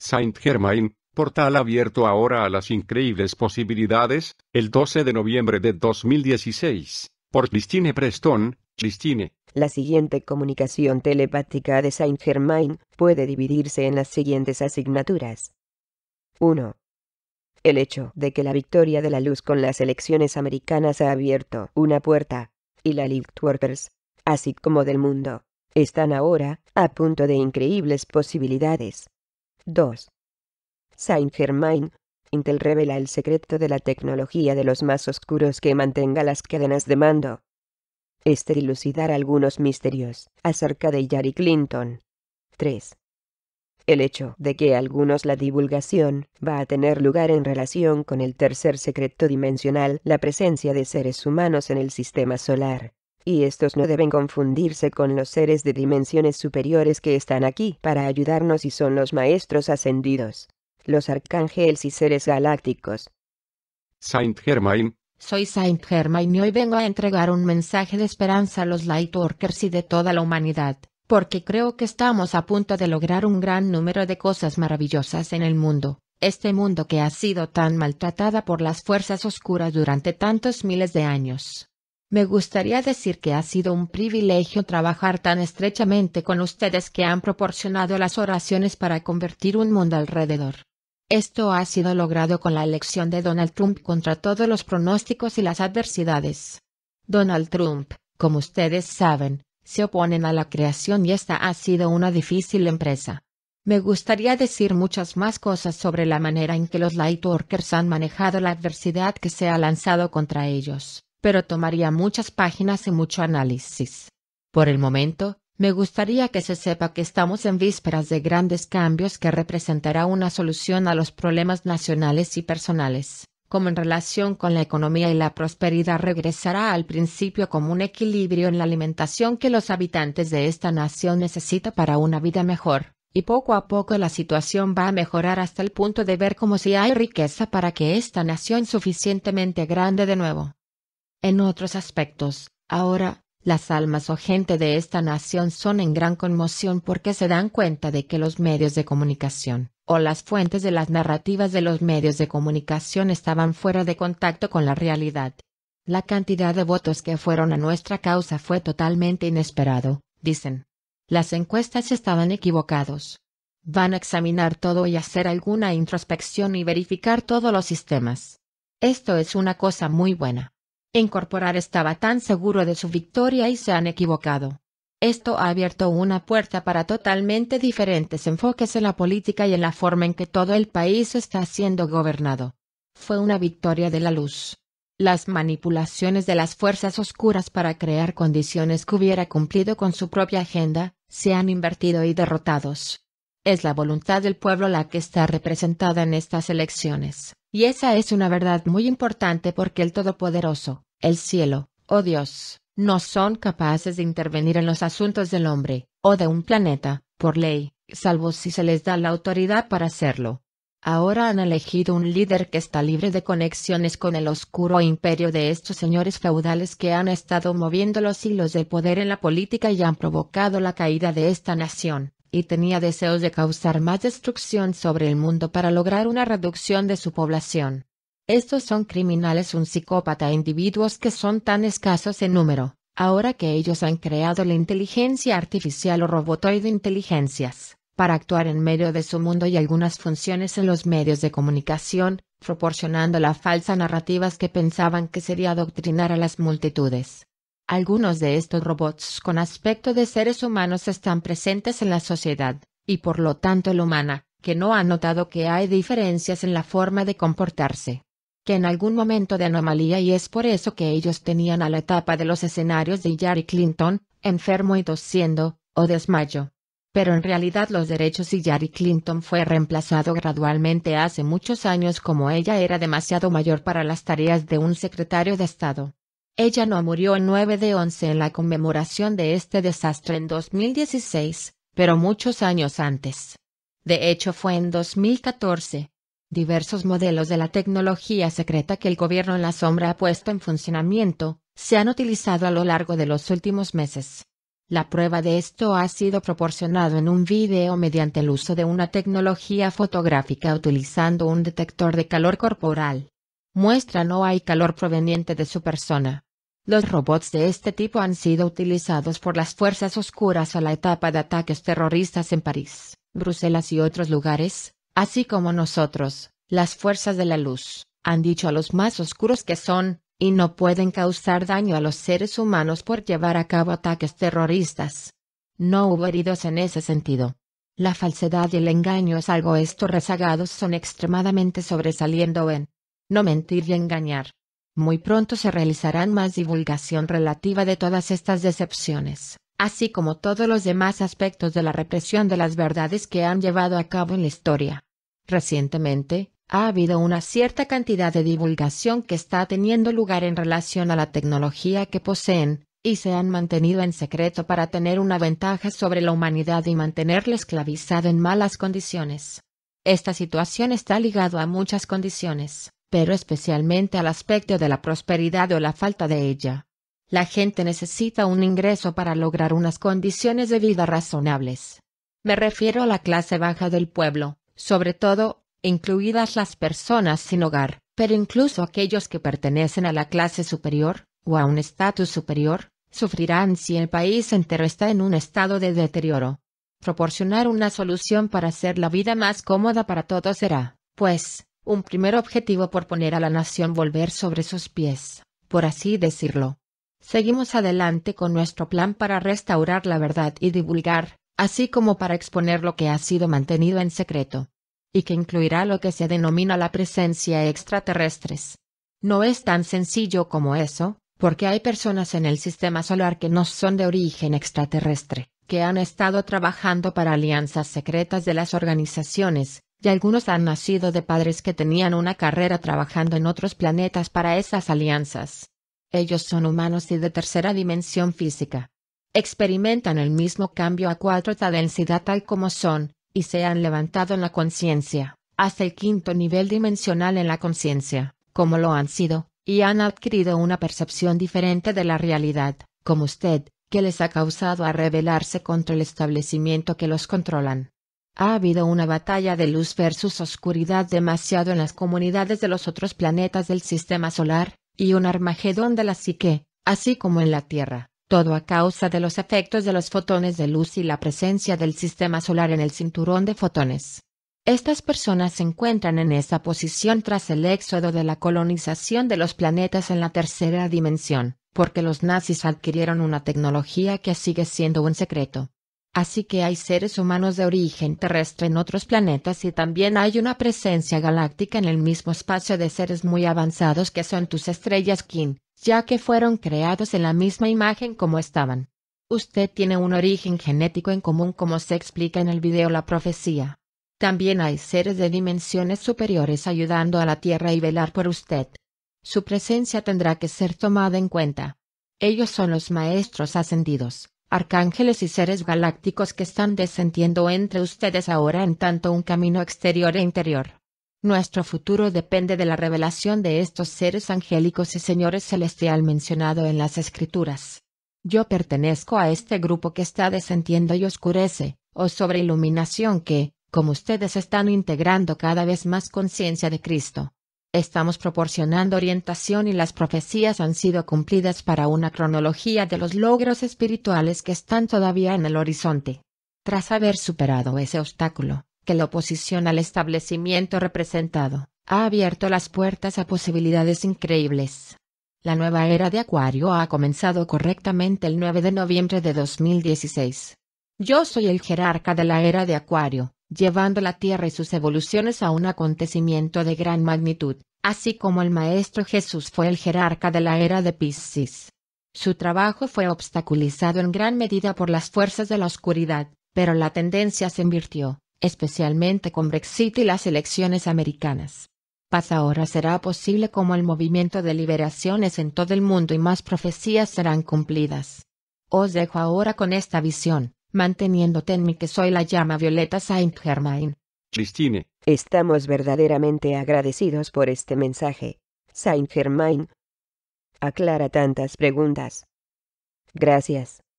Saint-Germain, portal abierto ahora a las increíbles posibilidades, el 12 de noviembre de 2016, por Christine Preston, Christine. La siguiente comunicación telepática de Saint Germain puede dividirse en las siguientes asignaturas. 1. El hecho de que la victoria de la luz con las elecciones americanas ha abierto una puerta, y la lightworkers así como del mundo, están ahora a punto de increíbles posibilidades. 2. Saint Germain, Intel revela el secreto de la tecnología de los más oscuros que mantenga las cadenas de mando. Este dilucidar algunos misterios acerca de Yari Clinton. 3. El hecho de que algunos la divulgación va a tener lugar en relación con el tercer secreto dimensional, la presencia de seres humanos en el sistema solar y estos no deben confundirse con los seres de dimensiones superiores que están aquí para ayudarnos y son los maestros ascendidos, los arcángeles y seres galácticos. Saint Germain. Soy Saint Germain y hoy vengo a entregar un mensaje de esperanza a los Lightworkers y de toda la humanidad, porque creo que estamos a punto de lograr un gran número de cosas maravillosas en el mundo este mundo que ha sido tan maltratada por las fuerzas oscuras durante tantos miles de años. Me gustaría decir que ha sido un privilegio trabajar tan estrechamente con ustedes que han proporcionado las oraciones para convertir un mundo alrededor. Esto ha sido logrado con la elección de Donald Trump contra todos los pronósticos y las adversidades. Donald Trump, como ustedes saben, se oponen a la creación y esta ha sido una difícil empresa. Me gustaría decir muchas más cosas sobre la manera en que los Lightworkers han manejado la adversidad que se ha lanzado contra ellos pero tomaría muchas páginas y mucho análisis. Por el momento, me gustaría que se sepa que estamos en vísperas de grandes cambios que representará una solución a los problemas nacionales y personales, como en relación con la economía y la prosperidad regresará al principio como un equilibrio en la alimentación que los habitantes de esta nación necesitan para una vida mejor, y poco a poco la situación va a mejorar hasta el punto de ver como si hay riqueza para que esta nación suficientemente grande de nuevo. En otros aspectos, ahora, las almas o gente de esta nación son en gran conmoción porque se dan cuenta de que los medios de comunicación, o las fuentes de las narrativas de los medios de comunicación estaban fuera de contacto con la realidad. La cantidad de votos que fueron a nuestra causa fue totalmente inesperado, dicen. Las encuestas estaban equivocados. Van a examinar todo y hacer alguna introspección y verificar todos los sistemas. Esto es una cosa muy buena incorporar estaba tan seguro de su victoria y se han equivocado. Esto ha abierto una puerta para totalmente diferentes enfoques en la política y en la forma en que todo el país está siendo gobernado. Fue una victoria de la luz. Las manipulaciones de las fuerzas oscuras para crear condiciones que hubiera cumplido con su propia agenda, se han invertido y derrotados. Es la voluntad del pueblo la que está representada en estas elecciones. Y esa es una verdad muy importante porque el Todopoderoso, el cielo, o oh Dios, no son capaces de intervenir en los asuntos del hombre, o de un planeta, por ley, salvo si se les da la autoridad para hacerlo. Ahora han elegido un líder que está libre de conexiones con el oscuro imperio de estos señores feudales que han estado moviendo los hilos del poder en la política y han provocado la caída de esta nación y tenía deseos de causar más destrucción sobre el mundo para lograr una reducción de su población. Estos son criminales un psicópata e individuos que son tan escasos en número, ahora que ellos han creado la inteligencia artificial o robotoide inteligencias, para actuar en medio de su mundo y algunas funciones en los medios de comunicación, proporcionando la falsa narrativas que pensaban que sería adoctrinar a las multitudes. Algunos de estos robots con aspecto de seres humanos están presentes en la sociedad, y por lo tanto el humana, que no ha notado que hay diferencias en la forma de comportarse. Que en algún momento de anomalía y es por eso que ellos tenían a la etapa de los escenarios de Hillary Clinton, enfermo y tosiendo, o desmayo. Pero en realidad los derechos y Hillary Clinton fue reemplazado gradualmente hace muchos años como ella era demasiado mayor para las tareas de un secretario de Estado. Ella no murió en 9 de 11 en la conmemoración de este desastre en 2016, pero muchos años antes. De hecho fue en 2014. Diversos modelos de la tecnología secreta que el gobierno en la sombra ha puesto en funcionamiento, se han utilizado a lo largo de los últimos meses. La prueba de esto ha sido proporcionado en un video mediante el uso de una tecnología fotográfica utilizando un detector de calor corporal. Muestra no hay calor proveniente de su persona. Los robots de este tipo han sido utilizados por las fuerzas oscuras a la etapa de ataques terroristas en París, Bruselas y otros lugares, así como nosotros, las fuerzas de la luz, han dicho a los más oscuros que son, y no pueden causar daño a los seres humanos por llevar a cabo ataques terroristas. No hubo heridos en ese sentido. La falsedad y el engaño es algo estos rezagados son extremadamente sobresaliendo en no mentir y engañar. Muy pronto se realizarán más divulgación relativa de todas estas decepciones, así como todos los demás aspectos de la represión de las verdades que han llevado a cabo en la historia. Recientemente, ha habido una cierta cantidad de divulgación que está teniendo lugar en relación a la tecnología que poseen, y se han mantenido en secreto para tener una ventaja sobre la humanidad y mantenerla esclavizada en malas condiciones. Esta situación está ligada a muchas condiciones, pero especialmente al aspecto de la prosperidad o la falta de ella. La gente necesita un ingreso para lograr unas condiciones de vida razonables. Me refiero a la clase baja del pueblo, sobre todo, incluidas las personas sin hogar, pero incluso aquellos que pertenecen a la clase superior, o a un estatus superior, sufrirán si el país entero está en un estado de deterioro. Proporcionar una solución para hacer la vida más cómoda para todos será, pues, un primer objetivo por poner a la nación volver sobre sus pies, por así decirlo. Seguimos adelante con nuestro plan para restaurar la verdad y divulgar, así como para exponer lo que ha sido mantenido en secreto, y que incluirá lo que se denomina la presencia extraterrestres. No es tan sencillo como eso, porque hay personas en el sistema solar que no son de origen extraterrestre, que han estado trabajando para alianzas secretas de las organizaciones, y algunos han nacido de padres que tenían una carrera trabajando en otros planetas para esas alianzas. Ellos son humanos y de tercera dimensión física. Experimentan el mismo cambio a cuatro densidad tal como son, y se han levantado en la conciencia, hasta el quinto nivel dimensional en la conciencia, como lo han sido, y han adquirido una percepción diferente de la realidad, como usted, que les ha causado a rebelarse contra el establecimiento que los controlan. Ha habido una batalla de luz versus oscuridad demasiado en las comunidades de los otros planetas del sistema solar, y un armagedón de la psique, así como en la Tierra, todo a causa de los efectos de los fotones de luz y la presencia del sistema solar en el cinturón de fotones. Estas personas se encuentran en esa posición tras el éxodo de la colonización de los planetas en la tercera dimensión, porque los nazis adquirieron una tecnología que sigue siendo un secreto, Así que hay seres humanos de origen terrestre en otros planetas y también hay una presencia galáctica en el mismo espacio de seres muy avanzados que son tus estrellas Kin, ya que fueron creados en la misma imagen como estaban. Usted tiene un origen genético en común como se explica en el video La Profecía. También hay seres de dimensiones superiores ayudando a la Tierra y velar por usted. Su presencia tendrá que ser tomada en cuenta. Ellos son los maestros ascendidos, arcángeles y seres galácticos que están descendiendo entre ustedes ahora en tanto un camino exterior e interior. Nuestro futuro depende de la revelación de estos seres angélicos y señores celestial mencionado en las escrituras. Yo pertenezco a este grupo que está descendiendo y oscurece, o oh sobre iluminación que, como ustedes están integrando cada vez más conciencia de Cristo, Estamos proporcionando orientación y las profecías han sido cumplidas para una cronología de los logros espirituales que están todavía en el horizonte. Tras haber superado ese obstáculo, que la oposición al establecimiento representado, ha abierto las puertas a posibilidades increíbles. La nueva era de Acuario ha comenzado correctamente el 9 de noviembre de 2016. Yo soy el jerarca de la era de Acuario, llevando la tierra y sus evoluciones a un acontecimiento de gran magnitud, así como el Maestro Jesús fue el jerarca de la era de Piscis. Su trabajo fue obstaculizado en gran medida por las fuerzas de la oscuridad, pero la tendencia se invirtió, especialmente con Brexit y las elecciones americanas. Paz ahora será posible como el movimiento de liberaciones en todo el mundo y más profecías serán cumplidas. Os dejo ahora con esta visión manteniéndote en mí que soy la llama Violeta Saint Germain. Christine. Estamos verdaderamente agradecidos por este mensaje. Saint Germain. Aclara tantas preguntas. Gracias.